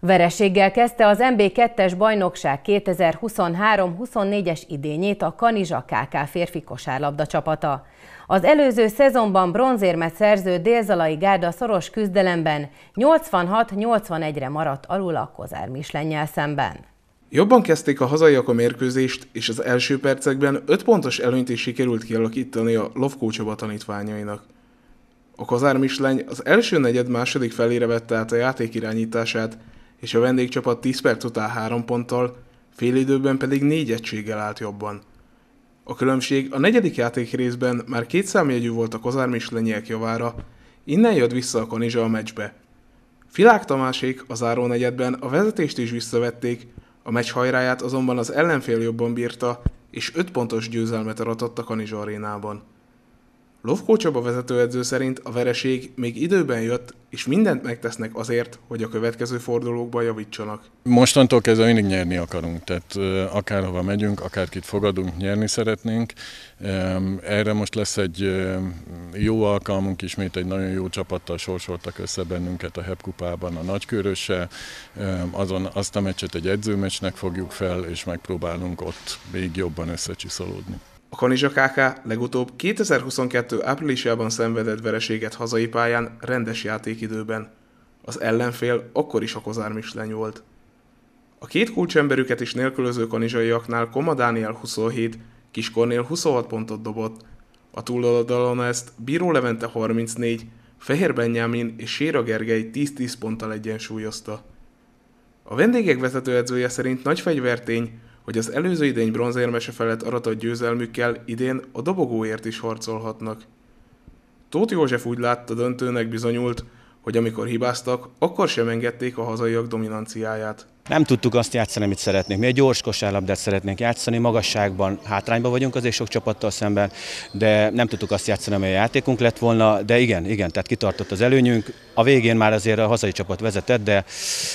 Vereséggel kezdte az MB2-es bajnokság 2023-24-es idényét a Kanizsa KK férfi kosárlabda csapata. Az előző szezonban bronzérmet szerző Délzalai Gárda szoros küzdelemben 86-81-re maradt alul a Kozár Mislennyel szemben. Jobban kezdték a hazaiak a mérkőzést, és az első percekben 5 pontos előnyt is sikerült kialakítani a Lovkó Csaba tanítványainak. A Kozár Misleny az első negyed második felére vette át a játék irányítását, és a vendégcsapat 10 perc után 3 ponttal, fél időben pedig 4 egységgel állt jobban. A különbség a negyedik játék részben már két számjegyű volt a Kozár Mislenyek javára, innen jött vissza a Kanizsa a meccsbe. Filák Tamásék a záró negyedben a vezetést is visszavették, a meccs hajráját azonban az ellenfél jobban bírta, és 5 pontos győzelmet aratott a Kanizsa arénában. Lovko Csaba vezetőedző szerint a vereség még időben jött, és mindent megtesznek azért, hogy a következő fordulókban javítsanak. Mostantól kezdve mindig nyerni akarunk, tehát akárhova megyünk, akárkit fogadunk, nyerni szeretnénk. Erre most lesz egy jó alkalmunk, ismét egy nagyon jó csapattal sorsoltak össze bennünket a Hepkupában a nagykörössel. Azon azt a meccset egy edzőmecsnek fogjuk fel, és megpróbálunk ott még jobban összecsiszolódni. A KK legutóbb 2022. áprilisában szenvedett vereséget hazai pályán rendes játékidőben. Az ellenfél akkor is a Kozár Michelin volt. A két kulcsemberüket is nélkülöző kanizsaiaknál Koma Dániel 27, Kiskornél 26 pontot dobott, a túloldalon ezt Bíró Levente 34, Fehér Benyámin és Séra Gergely 10-10 ponttal egyensúlyozta. A vendégek vezetőedzője szerint nagy fegyvertény, hogy az előző idény bronzérmese felett aratott győzelmükkel idén a dobogóért is harcolhatnak. Tóth József úgy látta döntőnek bizonyult, hogy amikor hibáztak, akkor sem engedték a hazaiak dominanciáját. Nem tudtuk azt játszani, amit szeretnénk. Mi egy gyors kosárlabdát szeretnénk játszani, magasságban hátrányban vagyunk azért sok csapattal szemben, de nem tudtuk azt játszani, ami a játékunk lett volna, de igen, igen, tehát kitartott az előnyünk. A végén már azért a hazai csapat vezetett, de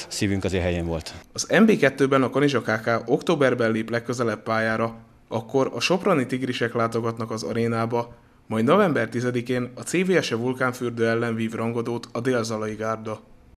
szívünk azért helyén volt. Az MB2-ben a Kanizsa KK októberben lép legközelebb pályára, akkor a soprani tigrisek látogatnak az arénába, majd november 10-én a CVS-e vulkánfürdő ellen vív rangodót a délzalai gárda.